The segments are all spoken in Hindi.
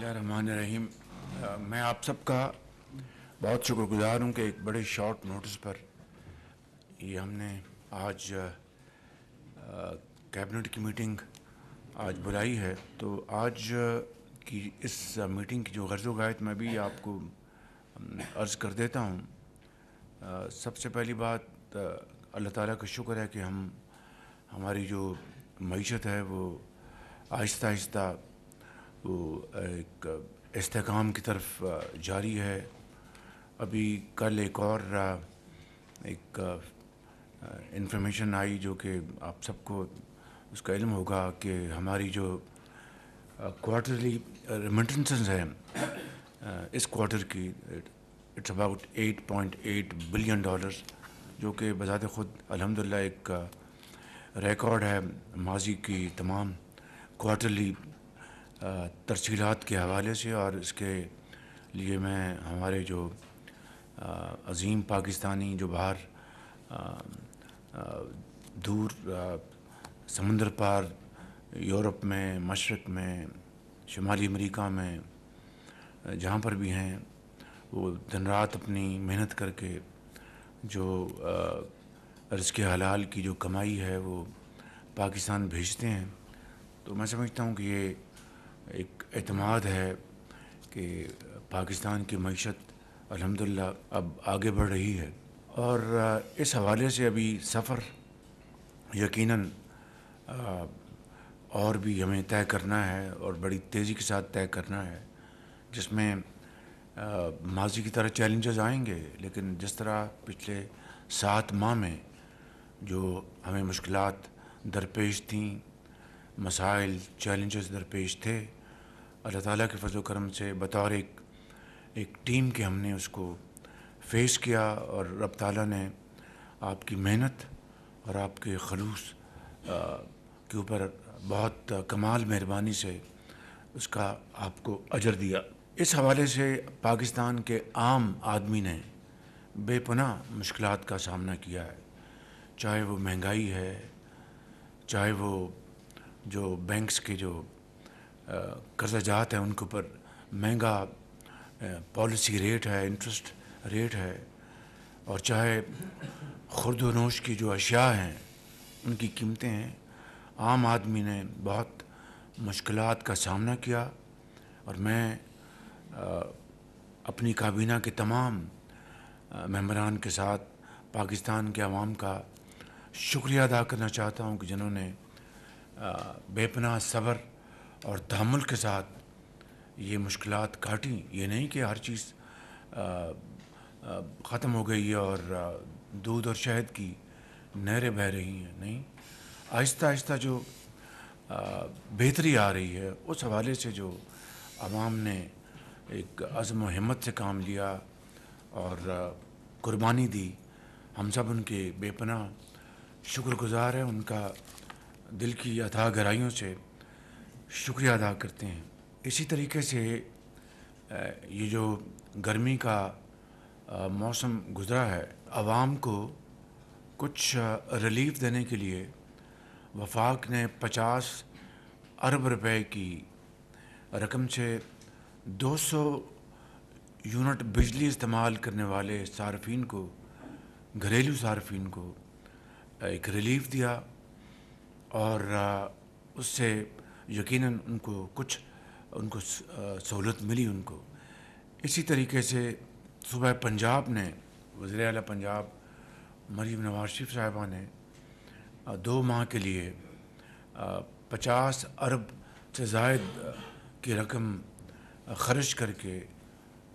रहीम मैं आप सबका बहुत शुक्रगुजार हूँ कि एक बड़े शॉर्ट नोटिस पर ये हमने आज कैबिनेट की मीटिंग आज बुलाई है तो आज की इस मीटिंग की जो गर्ज गायत मैं भी आपको अर्ज़ कर देता हूँ सबसे पहली बात अल्लाह ताला का शुक्र है कि हम हमारी जो मीशत है वो आहिस्ता आहिस्ता वो एक इसकाम की तरफ जारी है अभी कल एक और एक इंफॉर्मेशन आई जो कि आप सबको उसका इल्म होगा कि हमारी जो क्वार्टरली रिमिटेंसेस हैं इस क्वार्टर की इट्स अबाउट 8.8 बिलियन डॉलर्स जो कि बज़ात ख़ुद अलहमदिल्ला एक रिकॉर्ड है माजी की तमाम क्वार्टरली तरसीलत के हवाले से और इसके लिए मैं हमारे जो अजीम पाकिस्तानी जो बाहर दूर समंदर पार यूरोप में मशरक़ में शुमाली अमेरिका में जहाँ पर भी हैं वो दिन रात अपनी मेहनत करके जो अर्ज़ के हलाल की जो कमाई है वो पाकिस्तान भेजते हैं तो मैं समझता हूँ कि ये एक अतमाद है कि पाकिस्तान की मीशत अलहमदिल्ला अब आगे बढ़ रही है और इस हवाले से अभी सफ़र यकीन और भी हमें तय करना है और बड़ी तेज़ी के साथ तय करना है जिसमें माजी की तरह चैलेंजेस आएंगे लेकिन जिस तरह पिछले सात माह में जो हमें मुश्किल दरपेश थी मसाइल चैलेंजेस दरपेश थे अल्लाह ताला के फजल करम से बतौर एक एक टीम के हमने उसको फेस किया और रब ताला ने आपकी मेहनत और आपके खलूस के ऊपर बहुत कमाल मेहरबानी से उसका आपको अजर दिया इस हवाले से पाकिस्तान के आम आदमी ने बेपनाह मुश्किल का सामना किया है चाहे वो महंगाई है चाहे वो जो बैंक्स के जो कर्जा जात है उनके ऊपर महंगा पॉलिसी रेट है इंटरेस्ट रेट है और चाहे नोश की जो अशिया हैं उनकी कीमतें हैं आम आदमी ने बहुत मुश्किल का सामना किया और मैं आ, अपनी काबीना के तमाम मेम्बरान के साथ पाकिस्तान के आवाम का शुक्रिया अदा करना चाहता हूँ कि जिन्होंने बेपना सब्र और तहमुल के साथ ये मुश्किल काटी ये नहीं कि हर चीज़ ख़त्म हो गई है और दूध और शहद की नहरें बह रही हैं नहीं आहिस्ता आहिस्ता जो बेहतरी आ रही है उस हवाले से जो आवाम ने एक अज़म हिम्मत से काम लिया और कुर्बानी दी हम सब उनके बेपना शुक्रगुजार हैं उनका दिल की अथाह गहराइयों से शुक्रिया अदा करते हैं इसी तरीके से ये जो गर्मी का मौसम गुजरा है आवाम को कुछ रिलीफ देने के लिए वफाक ने 50 अरब रुपए की रकम से 200 यूनिट बिजली इस्तेमाल करने वाले सार्फिन को घरेलू सार्फिन को एक रिलीफ दिया और उससे यकीन उनको कुछ उनको सहूलत मिली उनको इसी तरीके से सुबह पंजाब ने वज़र अल पंजाब मरीम नवाज शरीफ साहिबा ने दो माह के लिए पचास अरब से जायद की रकम खर्च करके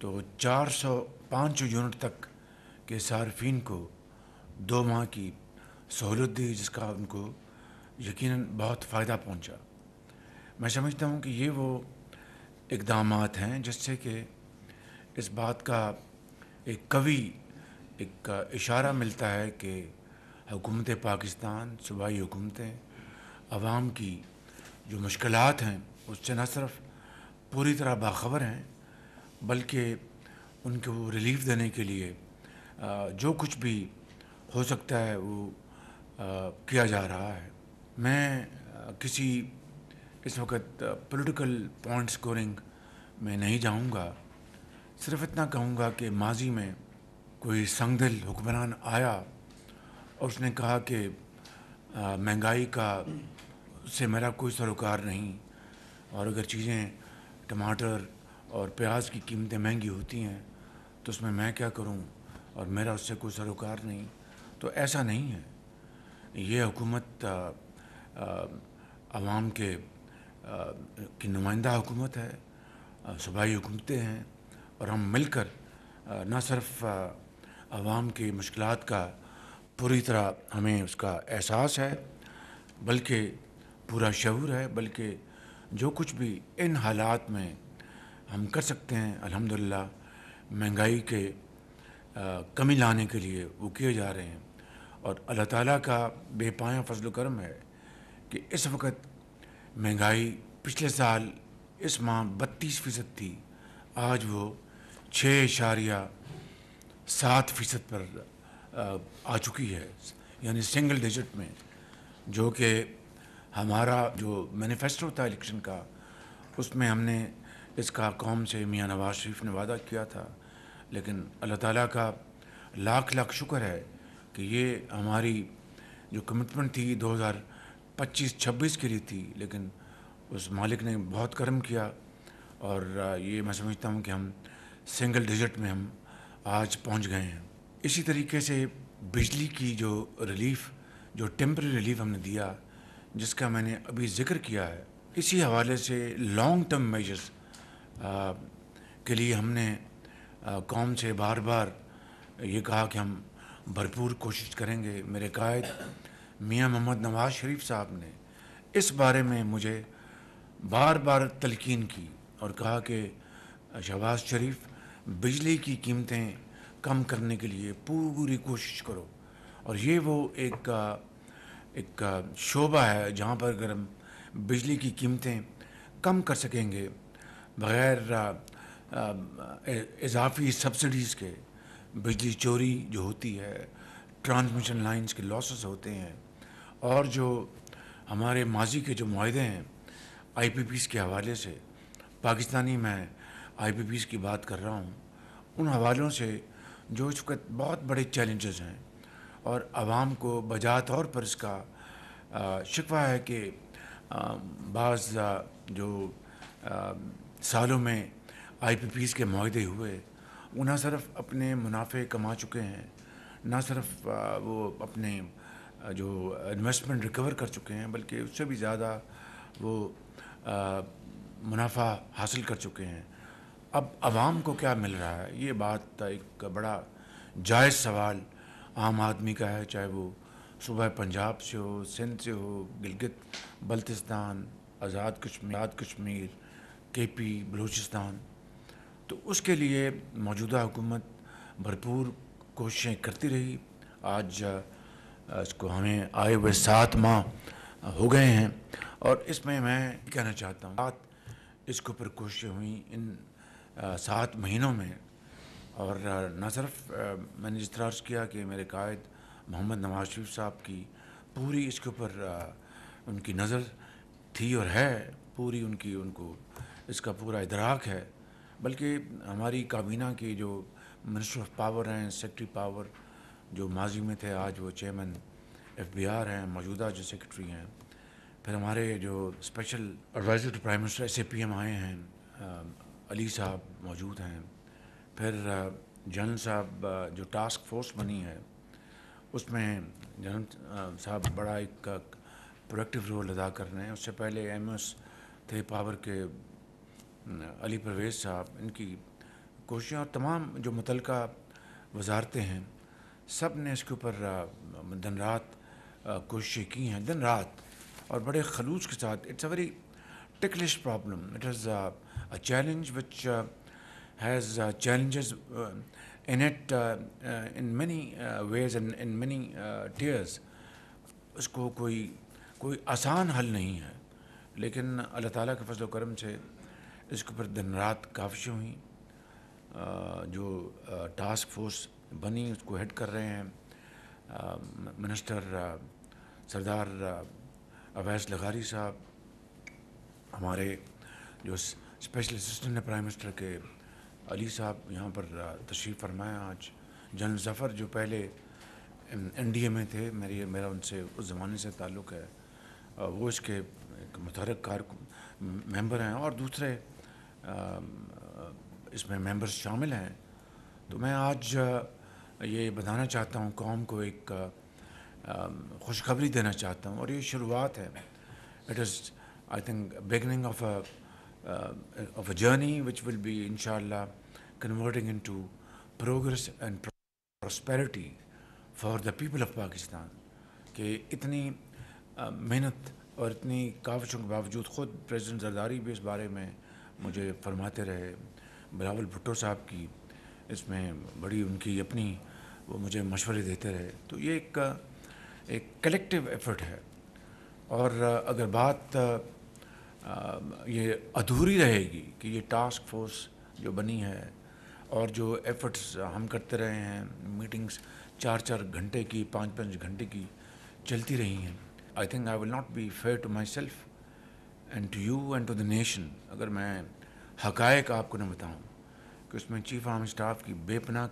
तो चार सौ पाँच सौ यूनिट तक के सार्फिन को दो माह की सहूलत दी जिसका उनको यकीनन बहुत फ़ायदा पहुंचा मैं समझता हूँ कि ये वो इकदाम हैं जिससे कि इस बात का एक कवि एक इशारा मिलता है कि हुकूमत पाकिस्तान सूबाई हुकूमतें आवाम की जो मुश्किल हैं उससे न सिर्फ पूरी तरह बाखबर हैं बल्कि उनको रिलीफ देने के लिए जो कुछ भी हो सकता है वो किया जा रहा है मैं किसी इस वक्त पॉलिटिकल पॉइंट स्कोरिंग में नहीं जाऊंगा सिर्फ इतना कहूंगा कि माजी में कोई संगदिल हुक्मरान आया और उसने कहा कि महंगाई का से मेरा कोई सरोकार नहीं और अगर चीज़ें टमाटर और प्याज की कीमतें महंगी होती हैं तो उसमें मैं क्या करूं और मेरा उससे कोई सरोकार नहीं तो ऐसा नहीं है ये हुकूमत आवाम के की नुमाइंदा हुकूमत है सूबाई हुकूमतें हैं और हम मिलकर न सिर्फ आवाम की मुश्किल का पूरी तरह हमें उसका एहसास है बल्कि पूरा शहूर है बल्कि जो कुछ भी इन हालात में हम कर सकते हैं अल्हम्दुलिल्लाह महंगाई के आ, कमी लाने के लिए वो किए जा रहे हैं और अल्लाह ताला का बेपाया फजल करम है कि इस वक्त महंगाई पिछले साल इस माह बत्तीस फीसद थी आज वो छः इशारिया सात फीसद पर आ चुकी है यानी सिंगल डिजिट में जो कि हमारा जो मैनिफेस्टो था इलेक्शन का उसमें हमने इसका कौम से मियाँ नवाज शरीफ ने वादा किया था लेकिन अल्लाह ताला का लाख लाख शुक्र है कि ये हमारी जो कमिटमेंट थी पच्चीस छब्बीस की रही थी लेकिन उस मालिक ने बहुत कर्म किया और ये मैं समझता हूँ कि हम सिंगल डिजिट में हम आज पहुँच गए हैं इसी तरीके से बिजली की जो रिलीफ जो टेम्प्रेरी रिलीफ हमने दिया जिसका मैंने अभी जिक्र किया है इसी हवाले से लॉन्ग टर्म मेजर्स के लिए हमने कौम से बार बार ये कहा कि हम भरपूर कोशिश करेंगे मेरे कायद मियाँ मोहम्मद नवाज शरीफ साहब ने इस बारे में मुझे बार बार तलकिन की और कहा कि शहबाज शरीफ बिजली की कीमतें कम करने के लिए पूरी कोशिश करो और ये वो एक एक शोबा है जहाँ पर अगर हम बिजली की कीमतें कम कर सकेंगे बग़ैर इजाफी सब्सिडीज़ के बिजली चोरी जो होती है ट्रांसमिशन लाइंस के लॉसेस होते हैं और जो हमारे माजी के जो माहदे हैं आई पी पी के हवाले से पाकिस्तानी मैं आई पी पीस की बात कर रहा हूँ उन हवालों से जो इस वक्त बहुत बड़े चैलेंजेस हैं और आवाम को बजा तौर पर इसका शिकवा है कि बाज़ जो आ, सालों में आई पी पीस के माहदे हुए वो ना सिर्फ अपने मुनाफे कमा चुके हैं ना सिर्फ वो अपने जो इन्वेस्टमेंट रिकवर कर चुके हैं बल्कि उससे भी ज़्यादा वो मुनाफा हासिल कर चुके हैं अब आवाम को क्या मिल रहा है ये बात एक बड़ा जायज़ सवाल आम आदमी का है चाहे वो सुबह पंजाब से हो सिंध से हो गिलगित बल्तिस्तान आज़ाद कश्मीर आज़ाद कश्मीर के पी बलूचिस्तान तो उसके लिए मौजूदा हुकूमत भरपूर कोशिशें करती रही आज इसको हमें आए हुए सात माह हो गए हैं और इसमें मैं कहना चाहता हूँ रात इसके ऊपर कोशिशें हुई इन सात महीनों में और न सिर्फ मैंने जिस तरह किया कि मेरे कायद मोहम्मद नवाज शरीफ साहब की पूरी इसके ऊपर उनकी नज़र थी और है पूरी उनकी उनको इसका पूरा इदराक है बल्कि हमारी काबीना की जो मिनिस्टर ऑफ पावर हैं सेक्रटरी पावर जो माजी में थे आज वो चेयरमैन एफ बी आर हैं मौजूदा जो सेक्रेटरी हैं फिर हमारे जो special adviser to prime minister S A P M आए हैं अली साहब मौजूद हैं फिर जनरल साहब जो टास्क फोर्स बनी है उसमें जनरल साहब बड़ा एक प्रोडक्टिव रोल अदा कर रहे हैं उससे पहले एम एस थे पावर के अली परवेज़ साहब इनकी कोशिशें और तमाम जो मुतलका वजारतें हैं सब ने इसके ऊपर दिन रात कोशिशें की हैं दिन रात और बड़े खलूस के साथ it's a very ticklish problem it is a challenge which has challenges in it in many ways and in many tiers उसको कोई कोई आसान हल नहीं है लेकिन अल्लाह ताला के फजल करम से इसके ऊपर दिन रात काफी हुई जो टास्क फोर्स बनी उसको हेड कर रहे हैं मिनिस्टर सरदार अवैस लगारी साहब हमारे जो स्पेशल असिस्टेंट हैं प्राइम मिनिस्टर के अली साहब यहाँ पर तशरीफ़ फरमाया आज जनरल जफ़र जो पहले एन डी ए में थे मेरी मेरा उनसे उस ज़माने से ताल्लुक़ है वो इसके एक मुतरक कार मेंबर हैं और दूसरे इसमें मेंबर्स शामिल हैं तो मैं आज ये बताना चाहता हूँ कौम को एक खुशखबरी देना चाहता हूँ और ये शुरुआत है it is I think beginning of a of a journey which will be in converting in to progress and prosperity for the people of Pakistan कि इतनी मेहनत और इतनी काविशों के बावजूद ख़ुद प्रेसिडेंट जरदारी भी इस बारे में मुझे फरमाते रहे बिलावल भुट्टो साहब की इसमें बड़ी उनकी अपनी वो मुझे मशवरे देते रहे तो ये एक एक कलेक्टिव एफर्ट है और अगर बात ये अधूरी रहेगी कि ये टास्क फोर्स जो बनी है और जो एफर्ट्स हम करते रहे हैं मीटिंग्स चार चार घंटे की पाँच पाँच घंटे की चलती रही हैं I think I will not be fair to myself and to you and to the nation अगर मैं हकायक आपको ना बताऊं कि उसमें चीफ आर्म स्टाफ की बेपनाह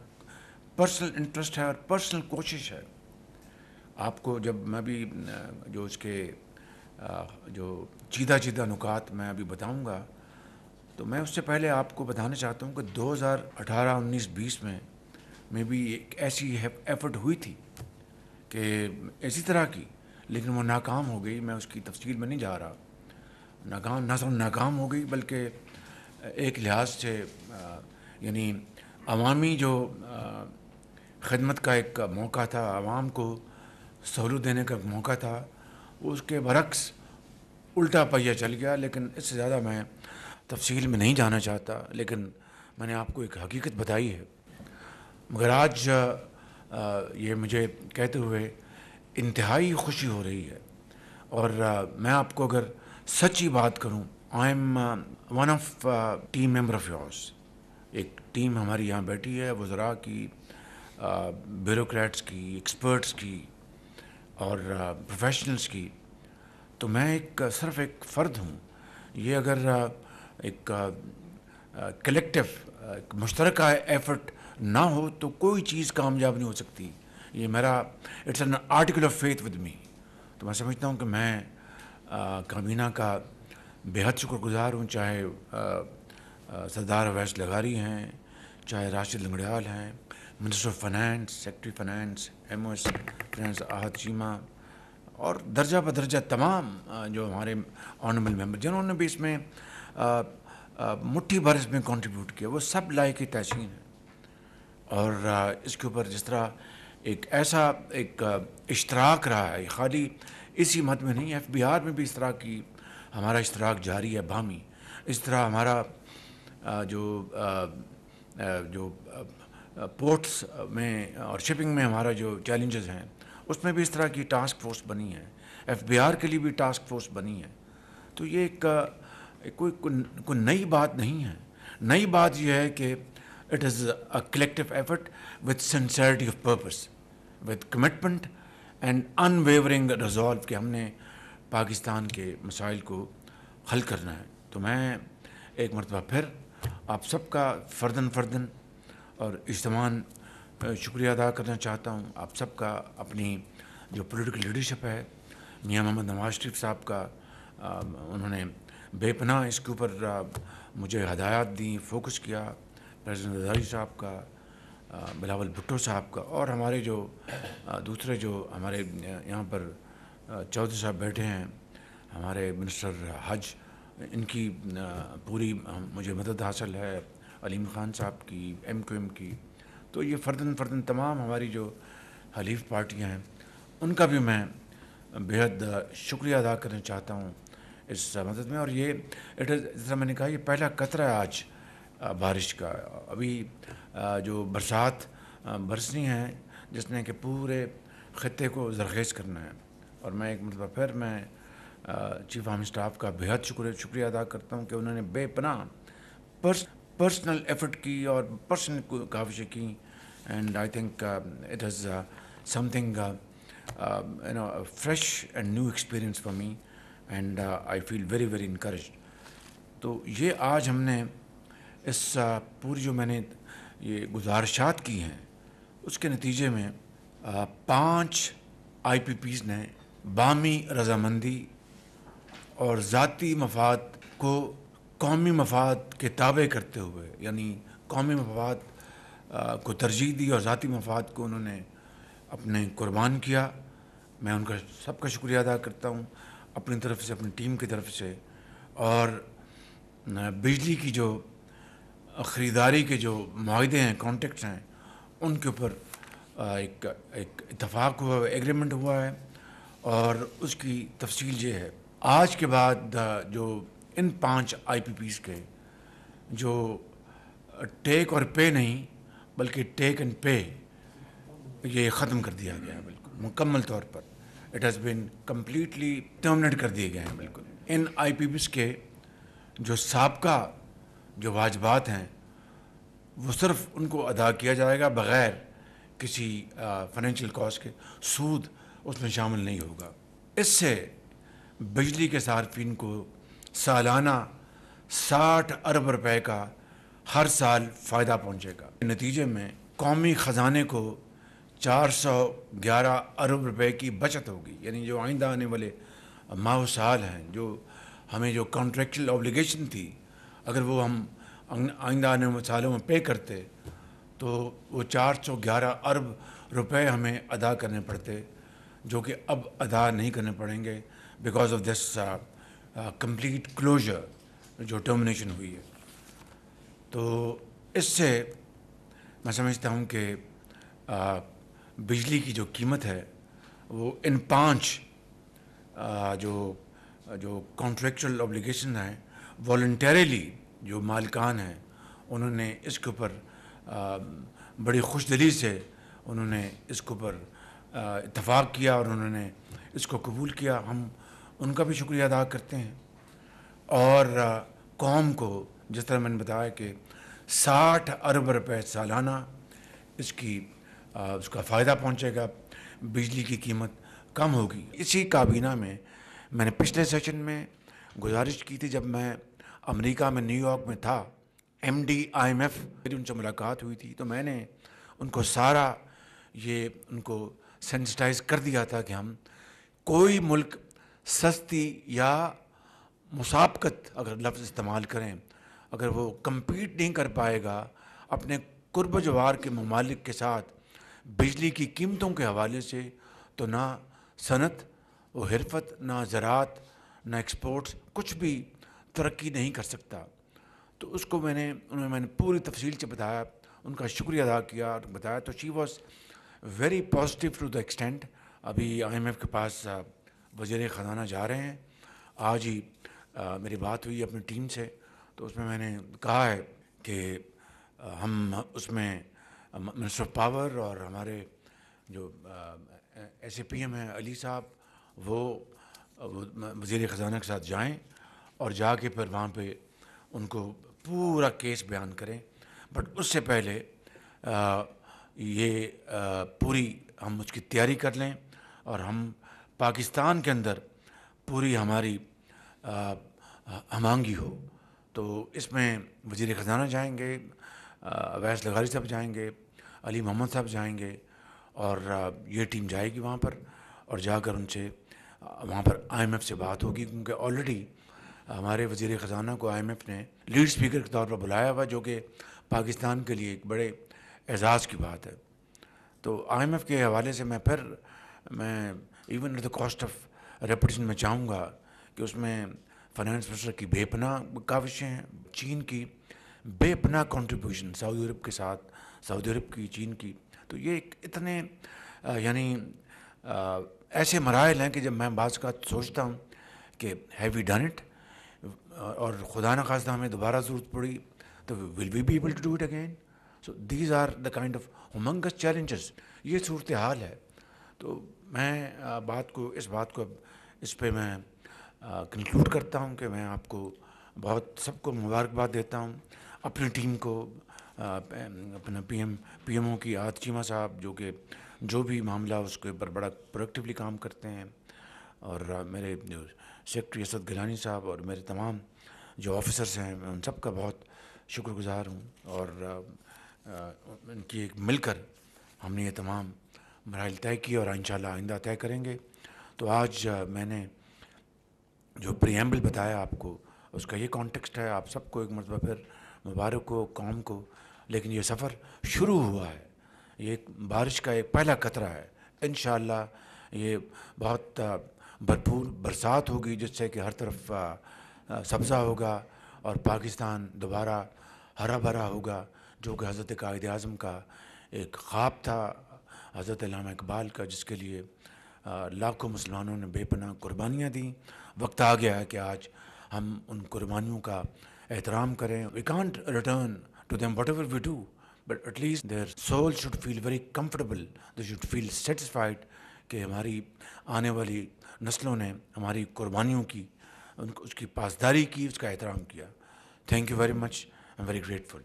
पर्सनल इंटरेस्ट है और पर्सनल कोशिश है आपको जब मैं भी जो इसके जो चीदा चीदा नुकात मैं अभी बताऊंगा तो मैं उससे पहले आपको बताना चाहता हूं कि 2018 19 20 में मे भी एक ऐसी एफर्ट हुई थी कि इसी तरह की लेकिन वो नाकाम हो गई मैं उसकी तफसील में नहीं जा रहा नाकाम ना सिर्फ नाकाम हो गई बल्कि एक लिहाज से यानी अवामी जो आ, खदमत का एक मौका था आवाम को सहूलत देने का मौका था उसके बरक्स उल्टा पहिया चल गया लेकिन इससे ज़्यादा मैं तफसील में नहीं जाना चाहता लेकिन मैंने आपको एक हकीकत बताई है मगर आज ये मुझे कहते हुए इंतहाई खुशी हो रही है और मैं आपको अगर सच्ची बात करूं I am one of team member of yours एक टीम हमारी यहाँ बैठी है वज़रा की ब्यूरोक्रेट्स uh, की एक्सपर्ट्स की और प्रोफेशनल्स uh, की तो मैं एक uh, सिर्फ एक फ़र्द हूँ ये अगर एक कलेक्टिव एक मुश्तरक एफर्ट ना हो तो कोई चीज़ कामयाब नहीं हो सकती ये मेरा it's an article of faith with me तो मैं समझता हूँ कि मैं कामीना का बेहद शुक्रगुजार हूँ चाहे सरदार अवैस लगारी हैं चाहे राशिद लंगड़ियाल हैं minister of finance secretary finance M O S finance Ahad Cheema और दर्जा बदर्जा तमाम जो हमारे ऑनरेबल मेम्बर जिन्होंने भी इसमें मुट्ठी भर इसमें कंट्रीब्यूट किया वो सब लाइक की तहसीन है और इसके ऊपर जिस तरह एक ऐसा एक इश्तराक रहा है खाली इसी मत में नहीं एफ बी आर में भी इस तरह की हमारा इश्तराक जारी है भामी इस तरह हमारा जो जो पोर्ट्स में और शिपिंग में हमारा जो चैलेंजेस हैं उसमें भी इस तरह की टास्क फोर्स बनी है एफबीआर के लिए भी टास्क फोर्स बनी है तो ये एक कोई कोई नई बात नहीं है नई बात यह है कि it is a collective effort with sincerity of purpose with commitment and unwavering resolve कि हमने पाकिस्तान के मसाइल को हल करना है तो मैं एक मरतबा फिर आप सबका फर्दन फर्दन और तमाम शुक्रिया अदा करना चाहता हूँ आप सबका अपनी जो पॉलिटिकल लीडरशिप है मियाँ मोहम्मद नवाज शरीफ साहब का उन्होंने बेपनाह इसके ऊपर मुझे हदायत दी फोकस किया प्रेसिडेंट रजाई साहब का बिलावल भुट्टो साहब का और हमारे जो दूसरे जो हमारे यहाँ पर चौधरी साहब बैठे हैं हमारे मिनिस्टर हज इनकी पूरी मुझे मदद हासिल है अलीम ख़ान साहब की एम क्यू एम की तो ये फर्दन फर्दन तमाम हमारी जो हलीफ पार्टियाँ हैं उनका भी मैं बेहद शुक्रिया अदा करना चाहता हूँ इस मदद में और ये इट इज़ मैंने कहा ये पहला कतरा है आज बारिश का अभी जो बरसात बरसनी है जिसने कि पूरे ख़त्े को जरखेज करना है और मैं एक मतलब फिर मैं चीफ आर्मी स्टाफ का बेहद शुक्रिया शुक्रिया अदा करता हूँ कि उन्होंने बेपना पर्स पर्सनल एफर्ट की और पर्सनल काविशें की and I think it is something you know fresh and new experience for me and I feel very very very तो ये आज हमने इस uh, पूरी जो मैंने ये गुजारिशात की हैं उसके नतीजे में uh, पांच आईपीपीज़ ने बामी रजामंदी और ज़ाती मफाद को कौमी मफाद के ताबे करते हुए यानी कौमी मफाद को तरजीह दी और ज़ाती मफाद को उन्होंने अपने कुर्बान किया मैं उनका सबका शुक्रिया अदा करता हूँ अपनी तरफ से अपनी टीम की तरफ से और बिजली की जो ख़रीदारी के जो माहे हैं कॉन्ट्रैक्ट हैं उनके ऊपर एक एक इतफाक़ हुआ एग्रीमेंट हुआ है और उसकी तफसील ये है आज के बाद जो इन पांच आईपीपीस के जो टेक और पे नहीं बल्कि टेक एंड पे ये ख़त्म कर दिया गया है बिल्कुल मुकम्मल तौर पर it has been completely terminate कर दिए गए हैं बिल्कुल इन आईपीपीस के जो सबका जो वाजबात हैं वो सिर्फ उनको अदा किया जाएगा बग़ैर किसी फाइनेंशियल कॉस्ट के सूद उसमें शामिल नहीं होगा इससे बिजली के सार्फिन को सालाना साठ अरब रुपए का हर साल फ़ायदा पहुंचेगा नतीजे में कौमी ख़जाने को 411 अरब रुपए की बचत होगी यानी जो आइंदा आने वाले माह साल हैं जो हमें जो कॉन्ट्रेक्चुअल ऑब्लिगेशन थी अगर वो हम अं-, आइंदा आने वाले सालों में पे करते तो वो 411 अरब रुपए हमें अदा करने पड़ते जो कि अब अदा नहीं करने पड़ेंगे because of this complete uh, closure जो टर्मिनेशन हुई है तो इससे मैं समझता हूँ कि uh, बिजली की जो कीमत है वो इन पांच आ, uh, जो जो कॉन्ट्रेक्चुअल ऑब्लिगेशन हैं वॉल्टरली जो मालकान हैं उन्होंने इसके ऊपर बड़ी खुश दिली से उन्होंने इसके ऊपर इतफाक़ किया और उन्होंने इसको कबूल किया हम उनका भी शुक्रिया अदा करते हैं और कौम को जिस तरह मैंने बताया कि साठ अरब रुपए सालाना इसकी उसका फ़ायदा पहुंचेगा बिजली की कीमत कम होगी इसी काबीना में मैंने पिछले सेशन में गुजारिश की थी जब मैं अमेरिका में न्यूयॉर्क में था M D I M F मेरी उनसे मुलाकात हुई थी तो मैंने उनको सारा ये उनको सेंसिटाइज कर दिया था कि हम कोई मुल्क सस्ती या मुसाबकत अगर लफ्ज़ इस्तेमाल करें अगर वो कम्पीट नहीं कर पाएगा अपने कुर्ब जवार के ममालिक के साथ बिजली की कीमतों के हवाले से तो ना सनत व हरफत ना ज़रात ना एक्सपोर्ट्स कुछ भी तरक्की नहीं कर सकता तो उसको मैंने उन्हें मैंने पूरी तफसील से बताया उनका शुक्रिया अदा किया और बताया तो she was very positive to the extent अभी आई एम एफ़ के पास वजीर ख़जाना जा रहे हैं आज ही आ, मेरी बात हुई अपनी टीम से तो उसमें मैंने कहा है कि हम उसमें मिनिस्टर ऑफ पावर और हमारे जो एस ए पी एम हैं अली साहब वो, वो वजीर ख़जाना के साथ जाएं और जाके फिर वहाँ पे उनको पूरा केस बयान करें बट उससे पहले आ, ये आ, पूरी हम उसकी तैयारी कर लें और हम पाकिस्तान के अंदर पूरी हमारी हमांगी हो तो इसमें वजीर ख़जाना जाएंगे अवैस लगारी साहब जाएंगे अली मोहम्मद साहब जाएंगे और ये टीम जाएगी वहाँ पर और जाकर उनसे वहाँ पर आईएमएफ से बात होगी क्योंकि ऑलरेडी हमारे वजीर ख़जाना को आईएमएफ ने लीड स्पीकर के तौर पर बुलाया हुआ जो कि पाकिस्तान के लिए एक बड़े एजाज़ की बात है तो आईएमएफ के हवाले से मैं फिर मैं even at the cost of reputation मैं चाहूँगा कि उसमें फाइनेंस मिनिस्टर की बेपना काविशें हैं चीन की बेपना कॉन्ट्रीब्यूशन सऊदी अरब के साथ सऊदी अरब की चीन की तो ये एक इतने यानी ऐसे मराइल हैं कि जब मैं बाज का सोचता हूँ कि हैव वी डन इट और खुदा न खास्ता हमें दोबारा ज़रूरत पड़ी तो will we be able to do it again so these are the kind of humongous challenges ये सूरत हाल है तो मैं बात को इस बात को इस पे मैं कंक्लूड करता हूँ कि मैं आपको बहुत सबको मुबारकबाद देता हूँ अपनी टीम को अपना पीएम पीएमओ की आत चीमा साहब जो कि जो भी मामला उसके ऊपर बड़ा प्रोडक्टिवली काम करते हैं और मेरे सेक्रेटरी असद गिलानी साहब और मेरे तमाम जो ऑफिसर्स हैं मैं उन सब का बहुत शुक्रगुज़ार हूँ और उनकी एक मिलकर हमने ये तमाम मराइल तय किए और इन आइंदा तय करेंगे तो आज मैंने जो प्रियम्बल बताया आपको उसका ये कॉन्टेक्स्ट है आप सबको एक मरतबा फिर मुबारक को कौम को लेकिन ये सफ़र शुरू हुआ है ये बारिश का एक पहला खतरा है इन ये बहुत भरपूर बरसात होगी जिससे कि हर तरफ सब्ज़ा होगा और पाकिस्तान दोबारा हरा भरा होगा जो कि हज़रत कायद अज़म का एक ख्वाब था हज़रत इकबाल का जिसके लिए लाखों मुसलमानों ने बेपनाह कुर्बानियाँ दी वक्त आ गया है कि आज हम उन कुर्बानियों का एहतराम करें we can't return to them whatever we do but at least their soul should feel very comfortable they should feel satisfied कि हमारी आने वाली नस्लों ने हमारी कुर्बानियों की उनको उसकी पासदारी की उसका एहतराम किया thank you very much I am very grateful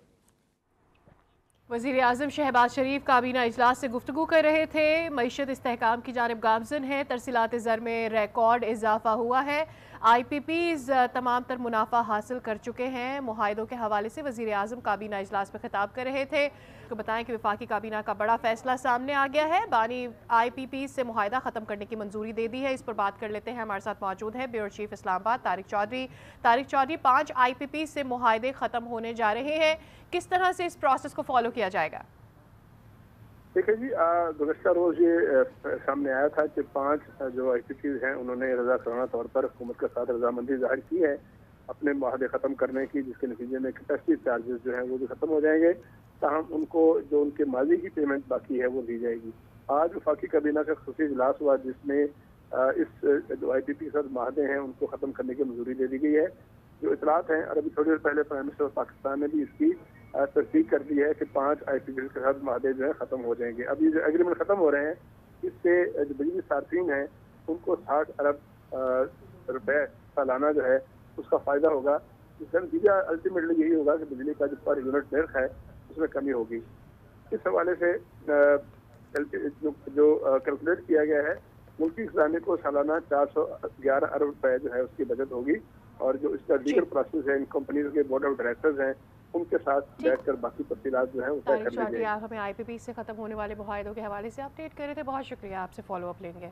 वजीर अजम शहबाज शरीफ काबीना अजलास से गुफ्तु कर रहे थे मीशत इसकाम की जानब गामजन है तरसीलात ज़र में रिकॉर्ड इजाफा हुआ है आई पी पीज तमाम तर मुनाफा हासिल कर चुके हैं माहदों के हवाले से वज़ी अजम काबीना अजलास में खिताब कर रहे थे तो बताएं कि विफाक काबीना का बड़ा फैसला सामने आ गया है बानी आई पी पी से माहदा ख़त्म करने की मंजूरी दे दी है इस पर बात कर लेते हैं हमारे साथ मौजूद है ब्यूरो चीफ इस्लामाबाद तारिक चौधरी तारिक चौधरी पाँच आई पी पी से माहदे ख़त्म होने जा रहे हैं किस तरह से इस प्रोसेस को फॉलो किया जाएगा ठीक है जी गुजशतर रोज ये सामने आया था कि पांच जो एक्टिविटीज हैं उन्होंने रजाकराना तौर पर हुकूमत के साथ रजामंदी जाहिर की है अपने माहदे ख़त्म करने की जिसके नतीजे में कैपेसिटी चार्जेस जो हैं वो भी ख़त्म हो जाएंगे ताहम उनको जो उनके माजी की पेमेंट बाकी है वो दी जाएगी आज वफाकी काबीना का खुशी इजलास हुआ जिसमें इस जो आई पी पी के साथ माहदे हैं उनको ख़त्म करने की मंजूरी दे दी गई है जो इतलात हैं अभी थोड़ी देर पहले प्राइम मिनिस्टर ऑफ पाकिस्तान ने भी इसकी तस्दीक कर दी है कि पांच आईपीपीएल के साथ माहे जो है खत्म हो जाएंगे अब ये जो एग्रीमेंट खत्म हो रहे हैं इससे जो बिजली सार्फिन है उनको साठ अरब रुपए सालाना जो है उसका फायदा होगा इसका नतीजा अल्टीमेटली यही होगा कि बिजली का जो पर यूनिट निर्ख है उसमें कमी होगी इस हवाले से जो कैलकुलेट किया गया है मुल्की खजाने को सालाना चार सौ ग्यारह अरब रुपए जो है उसकी बचत होगी और जो इसका लीगल प्रोसेस है इन कंपनीज के बोर्ड ऑफ डायरेक्टर्स हैं उनके साथ बैठकर बाकी तफसीत जो है वो कर लीजिए आप हमें आईपीपी से खत्म होने वाले मुहिदों के हवाले से अपडेट करे थे बहुत शुक्रिया आपसे फॉलोअप लेंगे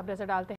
अब नजर डालते हैं